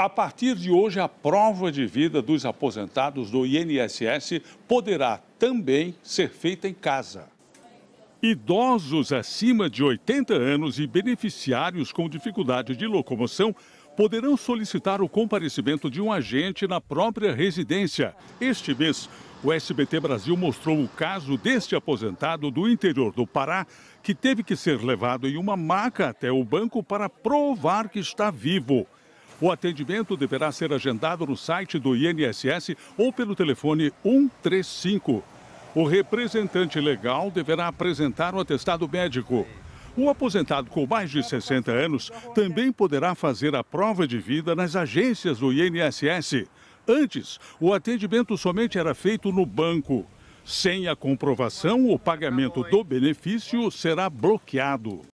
A partir de hoje, a prova de vida dos aposentados do INSS poderá também ser feita em casa. Idosos acima de 80 anos e beneficiários com dificuldade de locomoção poderão solicitar o comparecimento de um agente na própria residência. Este mês, o SBT Brasil mostrou o caso deste aposentado do interior do Pará que teve que ser levado em uma maca até o banco para provar que está vivo. O atendimento deverá ser agendado no site do INSS ou pelo telefone 135. O representante legal deverá apresentar o atestado médico. O aposentado com mais de 60 anos também poderá fazer a prova de vida nas agências do INSS. Antes, o atendimento somente era feito no banco. Sem a comprovação, o pagamento do benefício será bloqueado.